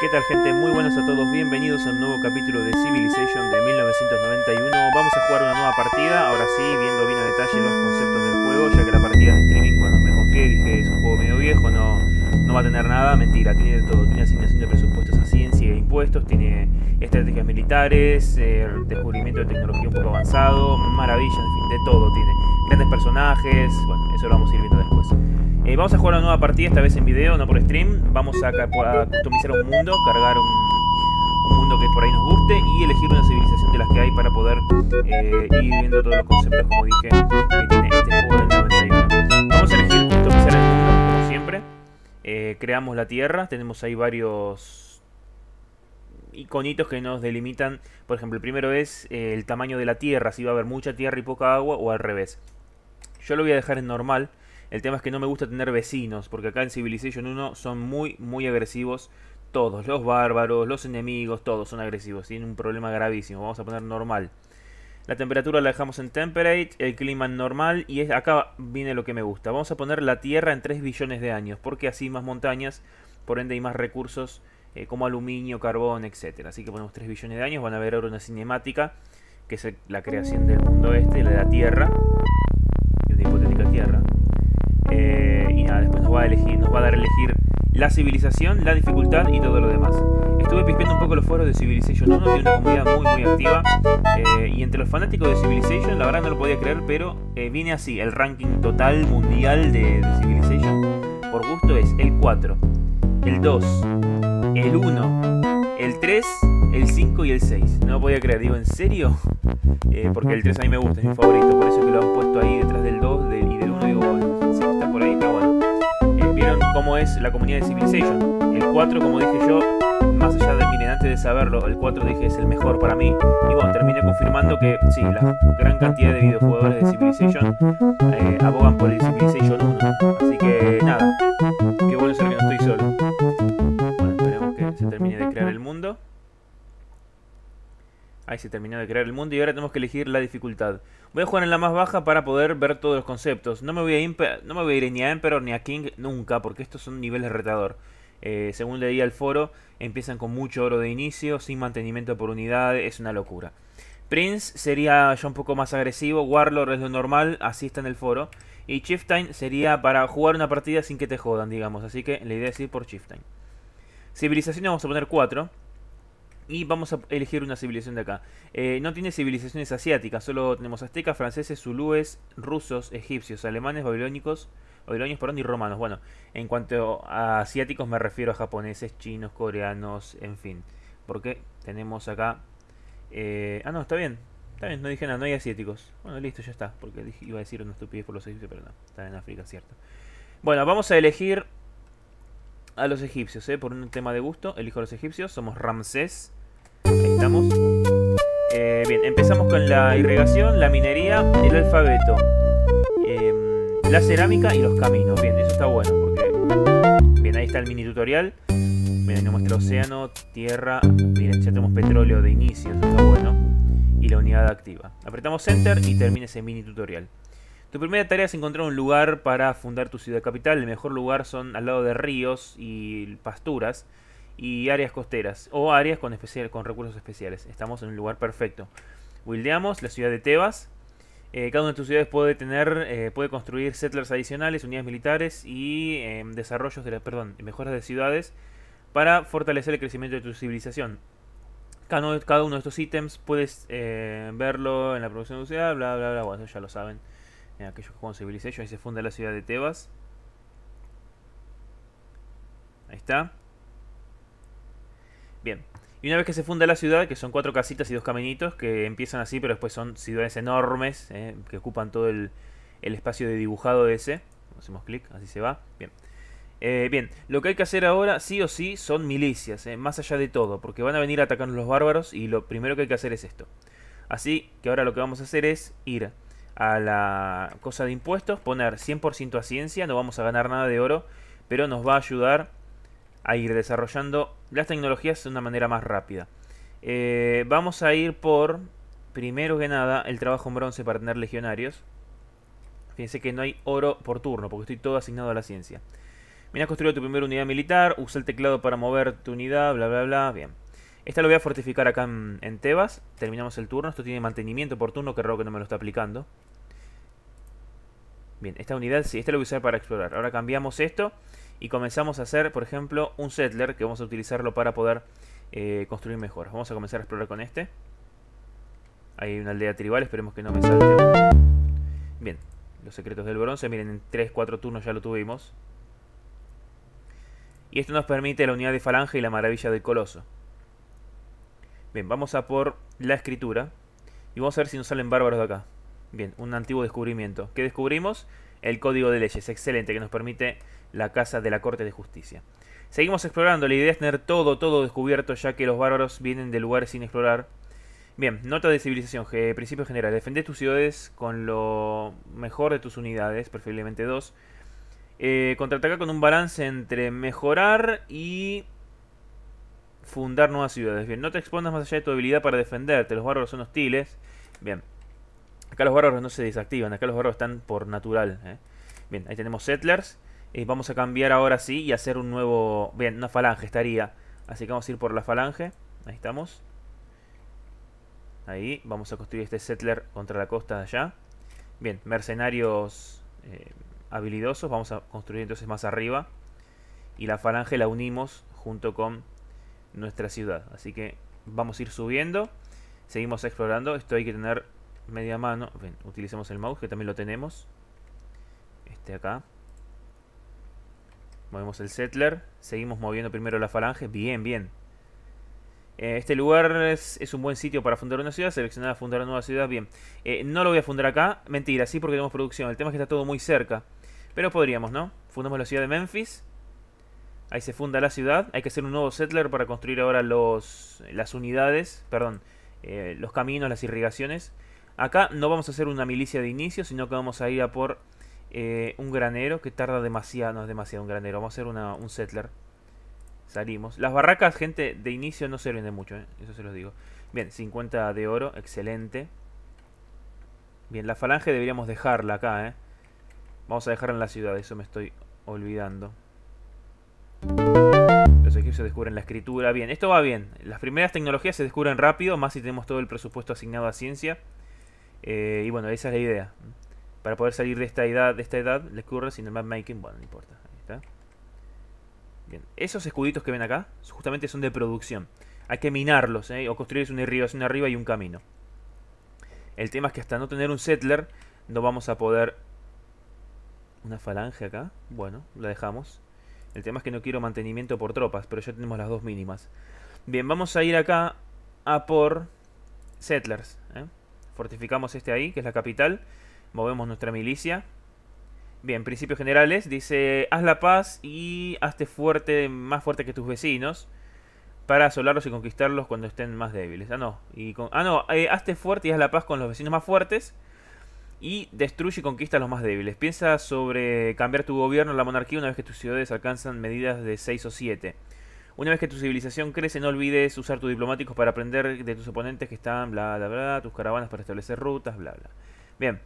¿Qué tal gente? Muy buenas a todos, bienvenidos a un nuevo capítulo de Civilization de 1991 Vamos a jugar una nueva partida, ahora sí, viendo bien a detalle los conceptos del juego Ya que la partida de streaming, Cuando me confié dije es un juego medio viejo, no, no va a tener nada Mentira, tiene todo, tiene asignación de presupuesto tiene estrategias militares, eh, descubrimiento de tecnología un poco avanzado, maravillas, en fin, de todo tiene. Grandes personajes, bueno, eso lo vamos a ir viendo después. Eh, vamos a jugar una nueva partida, esta vez en video, no por stream. Vamos a, customizar un mundo, cargar un, mundo que por ahí nos guste y elegir una civilización de las que hay para poder eh, ir viendo todos los conceptos, como dije, que tiene este juego del 91. Vamos a elegir customizar el mundo, como siempre. creamos la tierra, tenemos ahí varios iconitos que nos delimitan. Por ejemplo, el primero es eh, el tamaño de la tierra, si va a haber mucha tierra y poca agua o al revés. Yo lo voy a dejar en normal. El tema es que no me gusta tener vecinos, porque acá en Civilization 1 son muy, muy agresivos todos. Los bárbaros, los enemigos, todos son agresivos. Tienen un problema gravísimo. Vamos a poner normal. La temperatura la dejamos en temperate, el clima en normal y acá viene lo que me gusta. Vamos a poner la Tierra en 3 billones de años, porque así más montañas, por ende hay más recursos eh, como aluminio, carbón, etc. Así que ponemos 3 billones de años, van a ver ahora una cinemática, que es la creación del mundo este, la de la Tierra, de hipotética Tierra. Eh, y nada, después nos va, a elegir, nos va a dar a elegir la civilización, la dificultad y todo lo demás. Estuve pispeando un poco los foros de Civilization 1, tiene una comunidad muy muy activa. Eh, y entre los fanáticos de Civilization, la verdad no lo podía creer, pero viene así, el ranking total mundial de, de Civilization. Por gusto es el 4, el 2, el 1, el 3, el 5 y el 6. No lo podía creer, digo, ¿en serio? Eh, porque el 3 a mí me gusta, es mi favorito, por eso que lo han puesto ahí detrás del 2 y del 1. Digo, bueno, está por ahí, pero bueno. Eh, Vieron cómo es la comunidad de Civilization. El 4, como dije yo, más allá de, miren, antes de saberlo, el 4 dije es el mejor para mí. Y bueno, terminé confirmando que sí, la gran cantidad de videojuegos de Civilization eh, abogan por el Civilization 1. Así que nada, Ahí se terminó de crear el mundo y ahora tenemos que elegir la dificultad. Voy a jugar en la más baja para poder ver todos los conceptos. No me voy a, no me ir ni a Emperor ni a King nunca, porque estos son niveles retador. Eh, según leí al foro, empiezan con mucho oro de inicio, sin mantenimiento por unidad, es una locura. Prince sería ya un poco más agresivo, Warlord es lo normal, así está en el foro. Y Chieftain sería para jugar una partida sin que te jodan, digamos. Así que la idea es ir por Chieftain. Civilización vamos a poner 4 y vamos a elegir una civilización de acá. Eh, no tiene civilizaciones asiáticas, solo tenemos aztecas, franceses, zulúes, rusos, egipcios, alemanes, babilónicos, babilonios perdón, y romanos. Bueno, en cuanto a asiáticos me refiero a japoneses, chinos, coreanos, en fin. Porque tenemos acá... Eh, ah, no, está bien. Está bien, no dije nada, no hay asiáticos. Bueno, listo, ya está. Porque iba a decir una estupidez por los egipcios, pero no. Está en África, cierto. Bueno, vamos a elegir a los egipcios, ¿eh? Por un tema de gusto, elijo a los egipcios. Somos Ramsés. Ahí estamos. Eh, bien, empezamos con la irrigación, la minería, el alfabeto, em, la cerámica y los caminos. Bien, eso está bueno porque... Bien, ahí está el mini tutorial. Miren, nos muestra océano, tierra... Miren, ya tenemos petróleo de inicio, eso está bueno. Y la unidad activa. Apretamos Enter y termina ese mini tutorial. Tu primera tarea es encontrar un lugar para fundar tu ciudad capital. El mejor lugar son al lado de ríos y pasturas y áreas costeras o áreas con, especial, con recursos especiales. Estamos en un lugar perfecto. Wildeamos la ciudad de Tebas. Eh, cada una de tus ciudades puede tener, eh, puede construir settlers adicionales, unidades militares y em, desarrollos de perdón, mejoras de ciudades para fortalecer el crecimiento de tu civilización. Cada, uno de estos ítems puedes eh, verlo en la producción de ciudad, bla bla bla, bueno, ya lo saben. aquellos que juegan Civilization, ahí se funda la ciudad de Tebas. Ahí está. Bien. Y una vez que se funda la ciudad, que son cuatro casitas y dos caminitos, que empiezan así, pero después son ciudades enormes, eh, que ocupan todo el, espacio de dibujado de ese. Hacemos clic, así se va. Bien. Eh, bien, lo que hay que hacer ahora, sí o sí, son milicias, eh, más allá de todo, porque van a venir a atacarnos los bárbaros y lo primero que hay que hacer es esto. Así que ahora lo que vamos a hacer es ir a la cosa de impuestos, poner 100% a ciencia, no vamos a ganar nada de oro, pero nos va a ayudar a ir desarrollando las tecnologías de una manera más rápida. Eh, vamos a ir por, primero que nada, el trabajo en bronce para tener legionarios. Fíjense que no hay oro por turno, porque estoy todo asignado a la ciencia. Mira, construido tu primera unidad militar, usa el teclado para mover tu unidad, bla, bla, bla. Bien. Esta lo voy a fortificar acá en, Tebas. Terminamos el turno. Esto tiene mantenimiento por turno, que raro que no me lo está aplicando. Bien, esta unidad sí, esta la voy a usar para explorar. Ahora cambiamos esto y comenzamos a hacer, por ejemplo, un settler que vamos a utilizarlo para poder eh, construir mejor. Vamos a comenzar a explorar con este. Hay una aldea tribal, esperemos que no me salte. Bien, los secretos del bronce, miren, en 3-4 turnos ya lo tuvimos. Y esto nos permite la unidad de falange y la maravilla del coloso. Bien, vamos a por la escritura. Y vamos a ver si nos salen bárbaros de acá. Bien, un antiguo descubrimiento. ¿Qué descubrimos? El código de leyes, excelente, que nos permite la casa de la Corte de Justicia. Seguimos explorando, la idea es tener todo, todo descubierto, ya que los bárbaros vienen de lugares sin explorar. Bien, nota de civilización, principio general. Defende tus ciudades con lo mejor de tus unidades, preferiblemente dos. Eh, con un balance entre mejorar y fundar nuevas ciudades. Bien, no te expongas más allá de tu habilidad para defenderte. Los bárbaros son hostiles. Bien, acá los bárbaros no se desactivan, acá los bárbaros están por natural. ¿eh? Bien, ahí tenemos settlers. Eh, vamos a cambiar ahora sí y hacer un nuevo... Bien, una falange estaría. Así que vamos a ir por la falange. Ahí estamos. Ahí, vamos a construir este settler contra la costa de allá. Bien, mercenarios eh, habilidosos. Vamos a construir entonces más arriba. Y la falange la unimos junto con nuestra ciudad. Así que vamos a ir subiendo. Seguimos explorando. Esto hay que tener media mano. utilicemos el mouse que también lo tenemos. Este acá. Movemos el settler. Seguimos moviendo primero la falange. Bien, bien. Eh, este lugar es, un buen sitio para fundar una ciudad. Seleccionada fundar una nueva ciudad. Bien. Eh, no lo voy a fundar acá. Mentira, sí porque tenemos producción. El tema es que está todo muy cerca. Pero podríamos, ¿no? Fundamos la ciudad de Memphis. Ahí se funda la ciudad. Hay que hacer un nuevo settler para construir ahora los, las unidades. Perdón. Eh, los caminos, las irrigaciones. Acá no vamos a hacer una milicia de inicio, sino que vamos a ir a por eh, un granero que tarda demasiado, no es demasiado un granero, vamos a hacer un settler. Salimos. Las barracas, gente, de inicio no sirven de mucho, ¿eh? eso se los digo. Bien, 50 de oro, excelente. Bien, la falange deberíamos dejarla acá, ¿eh? Vamos a dejarla en la ciudad, eso me estoy olvidando. Los egipcios descubren la escritura. Bien, esto va bien. Las primeras tecnologías se descubren rápido, más si tenemos todo el presupuesto asignado a ciencia. y bueno, esa es la idea. Para poder salir de esta edad, de esta edad, le curra sin el making Bueno, no importa. Ahí está. Bien. Esos escuditos que ven acá, justamente son de producción. Hay que minarlos, ¿eh? O un una irrigación arriba y un camino. El tema es que hasta no tener un settler, no vamos a poder... Una falange acá. Bueno, la dejamos. El tema es que no quiero mantenimiento por tropas, pero ya tenemos las dos mínimas. Bien, vamos a ir acá a por settlers. ¿eh? Fortificamos este ahí, que es la capital. Movemos nuestra milicia. Bien, principios generales. Dice, haz la paz y hazte fuerte, más fuerte que tus vecinos. Para asolarlos y conquistarlos cuando estén más débiles. Ah, no. Y ah, no. Eh, hazte fuerte y haz la paz con los vecinos más fuertes. Y destruye y conquista a los más débiles. Piensa sobre cambiar tu gobierno, la monarquía, una vez que tus ciudades alcanzan medidas de 6 o 7. Una vez que tu civilización crece, no olvides usar tus diplomáticos para aprender de tus oponentes que están, bla, bla, bla, tus caravanas para establecer rutas, bla, bla. Bien.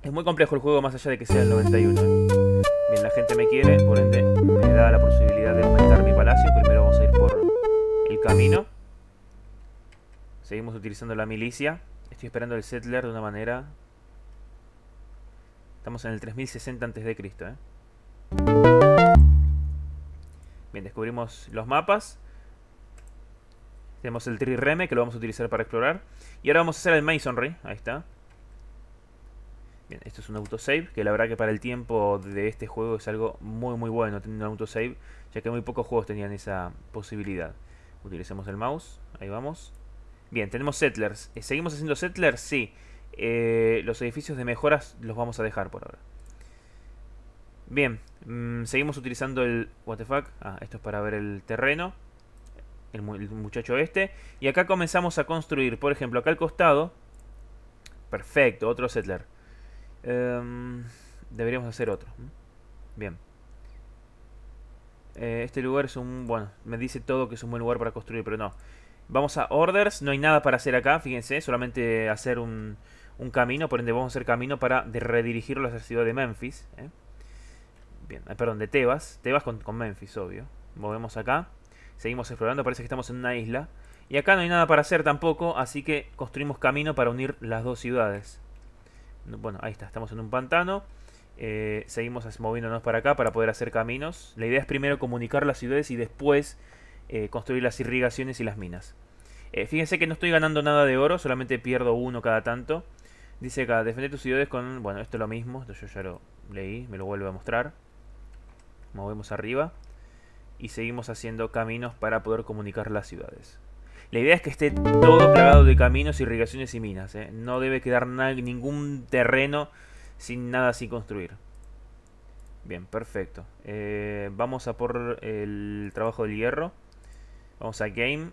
Es muy complejo el juego más allá de que sea el 91. Bien, la gente me quiere, por ende me da la posibilidad de aumentar mi palacio. Primero vamos a ir por el camino. Seguimos utilizando la milicia. Estoy esperando el settler de una manera... Estamos en el 3060 a.C. ¿eh? Bien, descubrimos los mapas. Tenemos el trireme que lo vamos a utilizar para explorar. Y ahora vamos a hacer el masonry. Ahí está. Bien, esto es un autosave, que la verdad que para el tiempo de este juego es algo muy muy bueno tener un autosave, ya que muy pocos juegos tenían esa posibilidad. Utilicemos el mouse, ahí vamos. Bien, tenemos settlers. Eh, ¿Seguimos haciendo settlers? Sí. Eh, los edificios de mejoras los vamos a dejar por ahora. Bien, mm, seguimos utilizando el... What the fuck? Ah, esto es para ver el terreno. El, el muchacho este. Y acá comenzamos a construir, por ejemplo, acá al costado. Perfecto, otro settler. Em, deberíamos hacer otro. Bien. Eh, este lugar es un... Bueno, me dice todo que es un buen lugar para construir, pero no. Vamos a orders. No hay nada para hacer acá, fíjense. Solamente hacer un, camino. Por ende, vamos a hacer camino para redirigirlo a la ciudad de Memphis. ¿eh? Bien, eh, perdón, de Tebas. Tebas con, con Memphis, obvio. Movemos acá. Seguimos explorando. Parece que estamos en una isla. Y acá no hay nada para hacer tampoco, así que construimos camino para unir las dos ciudades. Bueno, ahí está, estamos en un pantano. Eh, seguimos moviéndonos para acá para poder hacer caminos. La idea es primero comunicar las ciudades y después eh, construir las irrigaciones y las minas. Eh, fíjense que no estoy ganando nada de oro, solamente pierdo uno cada tanto. Dice acá, defender tus ciudades con... Bueno, esto es lo mismo, yo ya lo leí, me lo vuelvo a mostrar. Movemos arriba y seguimos haciendo caminos para poder comunicar las ciudades. La idea es que esté todo plagado de caminos, irrigaciones y minas. ¿eh? No debe quedar ningún terreno sin nada sin construir. Bien, perfecto. Eh, vamos a por el trabajo del hierro. Vamos a Game.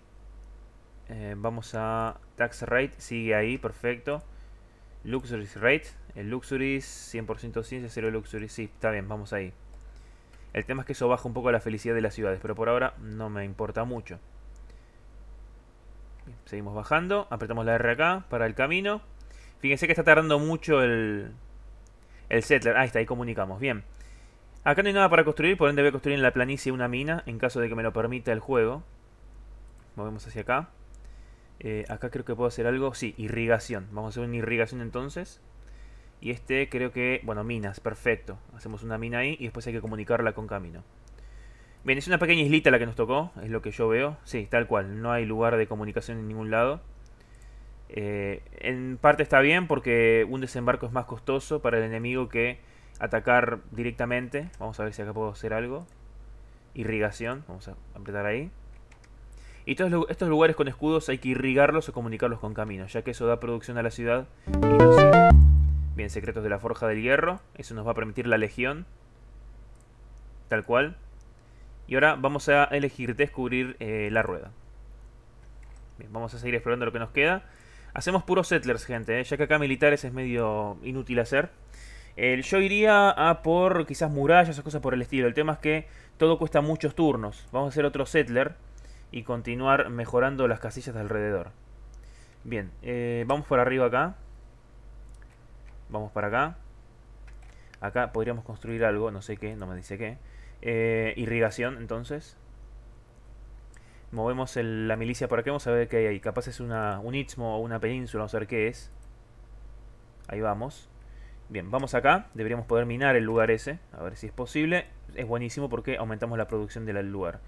Eh, vamos a Tax Rate. Sigue ahí, perfecto. Luxury Rate. El Luxuries 100% ciencia, 0 Luxury. Sí, está bien, vamos ahí. El tema es que eso baja un poco la felicidad de las ciudades, pero por ahora no me importa mucho seguimos bajando. Apretamos la R acá para el camino. Fíjense que está tardando mucho el, el settler. Ah, ahí está, ahí comunicamos. Bien. Acá no hay nada para construir, por ende voy a construir en la planicie una mina, en caso de que me lo permita el juego. Movemos hacia acá. Eh, acá creo que puedo hacer algo. Sí, irrigación. Vamos a hacer una irrigación entonces. Y este creo que... Bueno, minas, perfecto. Hacemos una mina ahí y después hay que comunicarla con camino. Bien, es una pequeña islita la que nos tocó, es lo que yo veo. Sí, tal cual, no hay lugar de comunicación en ningún lado. Eh, en parte está bien porque un desembarco es más costoso para el enemigo que atacar directamente. Vamos a ver si acá puedo hacer algo. Irrigación, vamos a apretar ahí. Y todos estos lugares con escudos hay que irrigarlos o comunicarlos con caminos, ya que eso da producción a la ciudad Bien, secretos de la forja del hierro, eso nos va a permitir la legión. Tal cual. Y ahora vamos a elegir descubrir eh, la rueda. Bien, vamos a seguir explorando lo que nos queda. Hacemos puros settlers, gente, eh, ya que acá militares es medio inútil hacer. yo iría a por quizás murallas o cosas por el estilo. El tema es que todo cuesta muchos turnos. Vamos a hacer otro settler y continuar mejorando las casillas de alrededor. Bien, eh, vamos por arriba acá. Vamos para acá. Acá podríamos construir algo, no sé qué, no me dice qué. Eh, irrigación, entonces. Movemos la milicia por acá, vamos a ver qué hay ahí. Capaz es una, un istmo o una península, vamos a ver qué es. Ahí vamos. Bien, vamos acá. Deberíamos poder minar el lugar ese. A ver si es posible. Es buenísimo porque aumentamos la producción del lugar.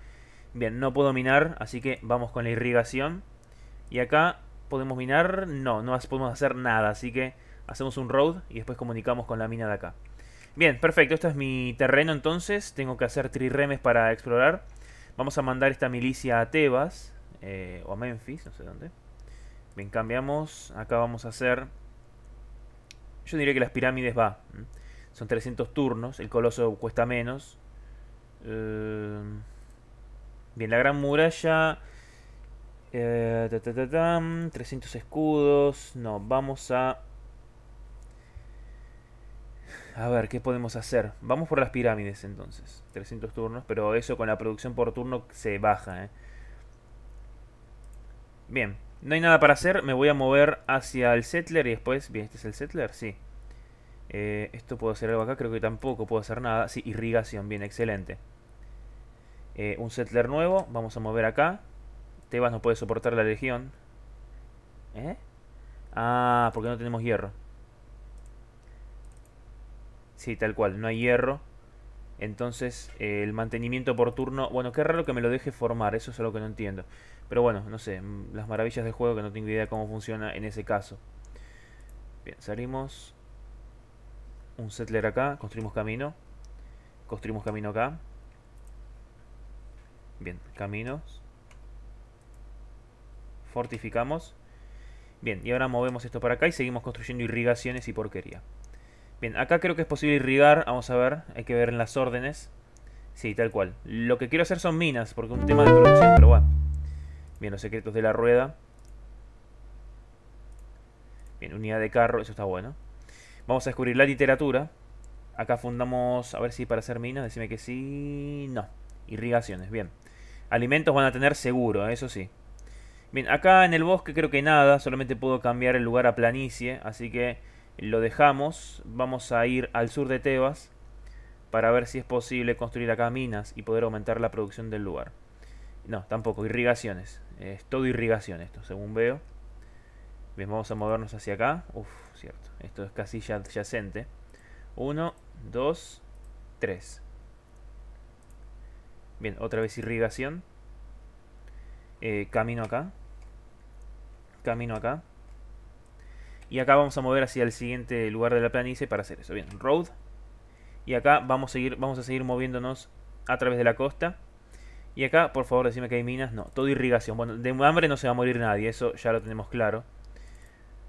Bien, no puedo minar, así que vamos con la irrigación. Y acá podemos minar. No, no podemos hacer nada, así que hacemos un road y después comunicamos con la mina de acá. Bien, perfecto. Este es mi terreno entonces. Tengo que hacer triremes para explorar. Vamos a mandar esta milicia a Tebas. Eh, o a Memphis, no sé dónde. Bien, cambiamos. Acá vamos a hacer... Yo diría que las pirámides va. Son 300 turnos. El coloso cuesta menos. Em, bien, la gran muralla... 300 eh, escudos. No, vamos a a ver, ¿qué podemos hacer? Vamos por las pirámides entonces. 300 turnos, pero eso con la producción por turno se baja. ¿eh? Bien, no hay nada para hacer. Me voy a mover hacia el settler y después... Bien, ¿este es el settler? Sí. Eh, ¿Esto puedo hacer algo acá? Creo que tampoco puedo hacer nada. Sí, irrigación. Bien, excelente. Eh, un settler nuevo. Vamos a mover acá. Tebas no puede soportar la legión. ¿Eh? Ah, porque no tenemos hierro. Sí, tal cual, no hay hierro. Entonces, eh, el mantenimiento por turno... Bueno, qué raro que me lo deje formar, eso es lo que no entiendo. Pero bueno, no sé, mm, las maravillas del juego que no tengo idea cómo funciona en ese caso. Bien, salimos. Un settler acá, construimos camino. Construimos camino acá. Bien, caminos. Fortificamos. Bien, y ahora movemos esto para acá y seguimos construyendo irrigaciones y porquería. Bien, acá creo que es posible irrigar, vamos a ver, hay que ver en las órdenes. Sí, tal cual. Lo que quiero hacer son minas, porque es un tema de producción, pero bueno, Bien, los secretos de la rueda. Bien, unidad de carro, eso está bueno. Vamos a descubrir la literatura. Acá fundamos, a ver si para hacer minas, decime que sí. No, irrigaciones, bien. Alimentos van a tener seguro, ¿eh? eso sí. Bien, acá en el bosque creo que nada, solamente puedo cambiar el lugar a planicie, así que lo dejamos, vamos a ir al sur de Tebas para ver si es posible construir acá minas y poder aumentar la producción del lugar. No, tampoco, irrigaciones. Es todo irrigación esto, según veo. Bien, vamos a movernos hacia acá. Uf, cierto. Esto es casi ya adyacente. Uno, dos, tres. Bien, otra vez irrigación. Eh, camino acá. Camino acá. Y acá vamos a mover hacia el siguiente lugar de la planicie para hacer eso. Bien, road. Y acá vamos a seguir, vamos a seguir moviéndonos a través de la costa. Y acá, por favor, decime que hay minas. No, todo irrigación. Bueno, de hambre no se va a morir nadie, eso ya lo tenemos claro.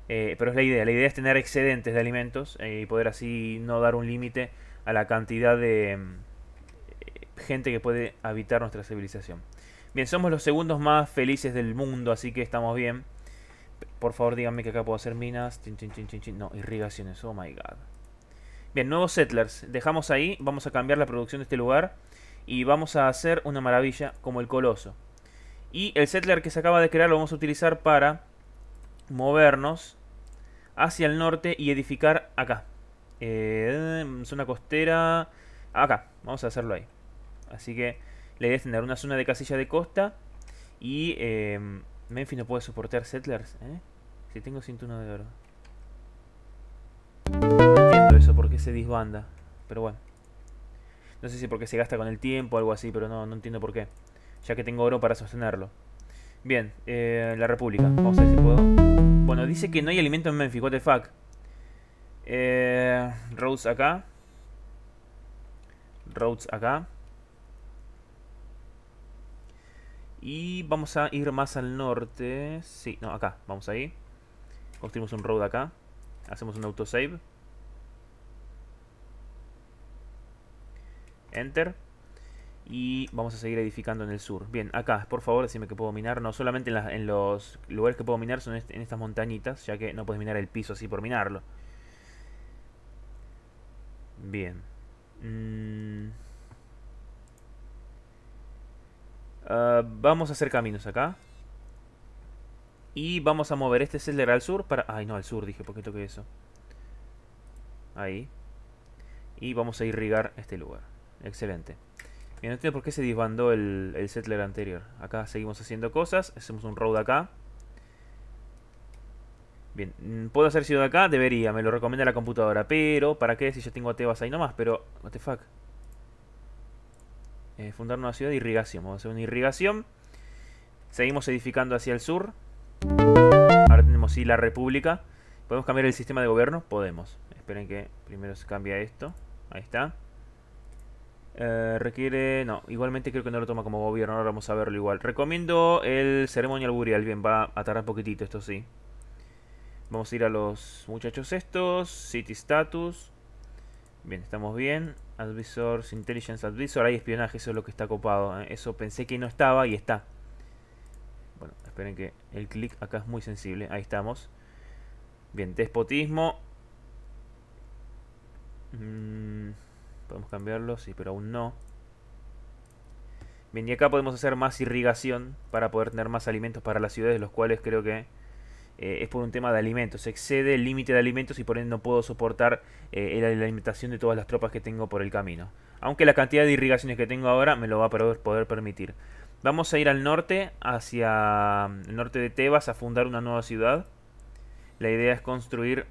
Eh, pero es la idea. La idea es tener excedentes de alimentos eh, y poder así no dar un límite a la cantidad de eh, gente que puede habitar nuestra civilización. Bien, somos los segundos más felices del mundo, así que estamos bien. Por favor, díganme que acá puedo hacer minas. no, irrigaciones. Oh my god. Bien, nuevos settlers. Dejamos ahí. Vamos a cambiar la producción de este lugar. Y vamos a hacer una maravilla como el coloso. Y el settler que se acaba de crear lo vamos a utilizar para movernos hacia el norte y edificar acá. Eh, zona costera. Acá. Vamos a hacerlo ahí. Así que le idea es tener una zona de casilla de costa. Y... Eh, Menfi no puede soportar Settlers, ¿eh? Si tengo 101 de oro. No entiendo eso, porque se disbanda. Pero bueno. No sé si porque se gasta con el tiempo o algo así, pero no, no entiendo por qué. Ya que tengo oro para sostenerlo. Bien, eh, la República. Vamos a ver si puedo. Bueno, dice que no hay alimento en Memphis, what the fuck. Eh, Rhodes acá. Roads acá. Y vamos a ir más al norte. Sí, no, acá. Vamos ahí. Construimos un road acá. Hacemos un autosave. Enter. Y vamos a seguir edificando en el sur. Bien, acá, por favor, decime que puedo minar. No, solamente en, los lugares que puedo minar son en estas montañitas, ya que no puedes minar el piso así por minarlo. Bien. Mmm. Ah, vamos a hacer caminos acá. Y vamos a mover este settler al sur para... Ay, no, al sur dije, porque toqué eso. Ahí. Y vamos a irrigar este lugar. Excelente. Bien, no entiendo por qué se disbandó el, el settler anterior. Acá seguimos haciendo cosas. Hacemos un road acá. Bien, mm, ¿puedo hacer ciudad acá? Debería, me lo recomienda la computadora. Pero, ¿para qué si yo tengo a Tebas ahí nomás? Pero, what the fuck. Eh, fundar una ciudad de irrigación. Vamos a hacer una irrigación. Seguimos edificando hacia el sur. Ahora tenemos sí la república. ¿Podemos cambiar el sistema de gobierno? Podemos. Esperen que primero se cambia esto. Ahí está. Eh, requiere... No, igualmente creo que no lo toma como gobierno. Ahora vamos a verlo igual. Recomiendo el ceremonial burial. Bien, va a tardar poquitito esto sí. Vamos a ir a los muchachos estos. City status. Bien, estamos bien. Advisors, Intelligence Advisor, hay espionaje, eso es lo que está copado. ¿eh? Eso pensé que no estaba y está. Bueno, esperen que el clic acá es muy sensible. Ahí estamos. Bien, despotismo. Mm, podemos cambiarlo, sí, pero aún no. Bien, y acá podemos hacer más irrigación para poder tener más alimentos para las ciudades, los cuales creo que eh, es por un tema de alimentos. Excede el límite de alimentos y por ende no puedo soportar eh, la alimentación de todas las tropas que tengo por el camino. Aunque la cantidad de irrigaciones que tengo ahora me lo va a poder, permitir. Vamos a ir al norte, hacia mm, el norte de Tebas, a fundar una nueva ciudad. La idea es construir...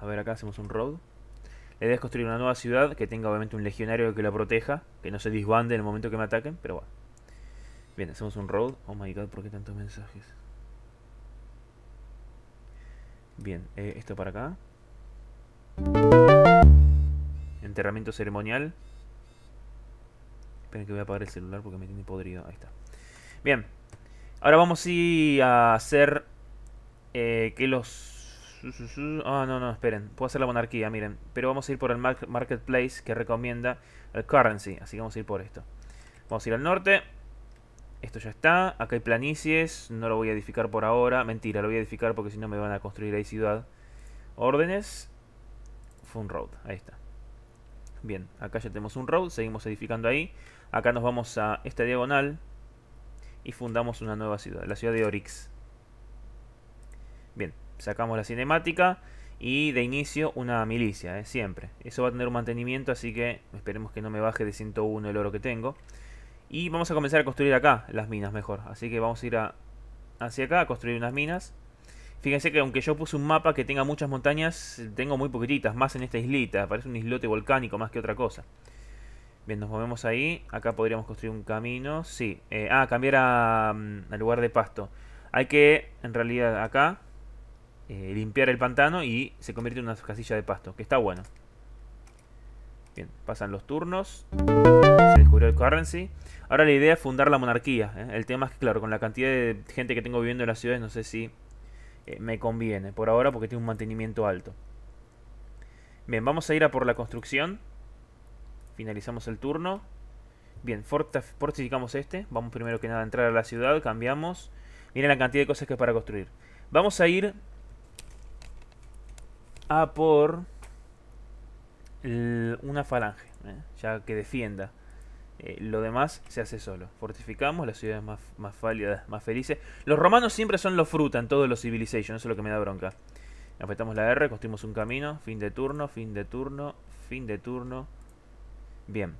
A ver, acá hacemos un road. La idea es construir una nueva ciudad que tenga obviamente un legionario que la proteja, que no se disbande en el momento que me ataquen, pero bueno. Bien, hacemos un road. Oh my god, ¿por qué tantos mensajes? Bien, eh, esto para acá. Enterramiento ceremonial. Esperen que voy a apagar el celular porque me tiene podrido. Ahí está. Bien. Ahora vamos ir a hacer eh, que los... Ah, no, no, esperen. Puedo hacer la monarquía, miren. Pero vamos a ir por el marketplace que recomienda el currency. Así que vamos a ir por esto. Vamos a ir al norte. Esto ya está. Acá hay planicies. No lo voy a edificar por ahora. Mentira, lo voy a edificar porque si no me van a construir ahí ciudad. Órdenes. Fun Road. Ahí está. Bien, acá ya tenemos un road. Seguimos edificando ahí. Acá nos vamos a esta diagonal. Y fundamos una nueva ciudad. La ciudad de Orix. Bien, sacamos la cinemática. Y de inicio una milicia, eh, siempre. Eso va a tener un mantenimiento, así que esperemos que no me baje de 101 el oro que tengo. Y vamos a comenzar a construir acá las minas mejor. Así que vamos a ir hacia acá a construir unas minas. Fíjense que aunque yo puse un mapa que tenga muchas montañas, tengo muy poquititas, más en esta islita. Parece un islote volcánico más que otra cosa. Bien, nos movemos ahí. Acá podríamos construir un camino. Sí. Eh, ah, cambiar a, mm, lugar de pasto. Hay que, en realidad, acá eh, limpiar el pantano y se convierte en una casilla de pasto. Que está bueno. Bien, pasan los turnos el currency. Ahora la idea es fundar la monarquía. ¿eh? El tema es que, claro, con la cantidad de gente que tengo viviendo en las ciudades, no sé si eh, me conviene por ahora porque tiene un mantenimiento alto. Bien, vamos a ir a por la construcción. Finalizamos el turno. Bien, fortificamos este. Vamos primero que nada a entrar a la ciudad, cambiamos. Miren la cantidad de cosas que es para construir. Vamos a ir a por una falange, ¿eh? ya que defienda. Eh, lo demás se hace solo. Fortificamos las ciudades más, más más felices. Los romanos siempre son los fruta en todos los civilizations, eso es lo que me da bronca. afectamos la R, construimos un camino, fin de turno, fin de turno, fin de turno. Bien.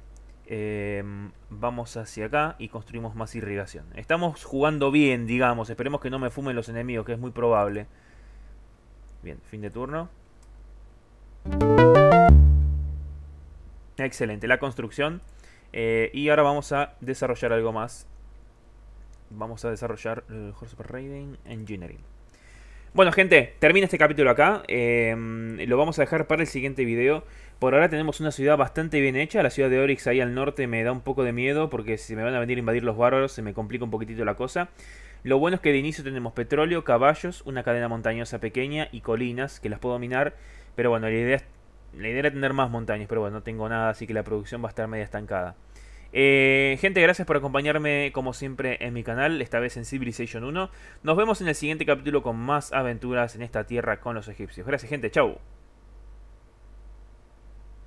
Em, vamos hacia acá y construimos más irrigación. Estamos jugando bien, digamos. Esperemos que no me fumen los enemigos, que es muy probable. Bien, fin de turno. Excelente, la construcción eh, y ahora vamos a desarrollar algo más. Vamos a desarrollar el Horse Engineering. Bueno, gente, termina este capítulo acá. Em, lo vamos a dejar para el siguiente video. Por ahora tenemos una ciudad bastante bien hecha. La ciudad de Oryx ahí al norte me da un poco de miedo porque si me van a venir a invadir los bárbaros se me complica un poquitito la cosa. Lo bueno es que de inicio tenemos petróleo, caballos, una cadena montañosa pequeña y colinas que las puedo dominar. Pero bueno, la idea es la idea era tener más montañas, pero bueno, no tengo nada, así que la producción va a estar media estancada. Eh, gente, gracias por acompañarme como siempre en mi canal, esta vez en Civilization 1. Nos vemos en el siguiente capítulo con más aventuras en esta tierra con los egipcios. Gracias gente, chau.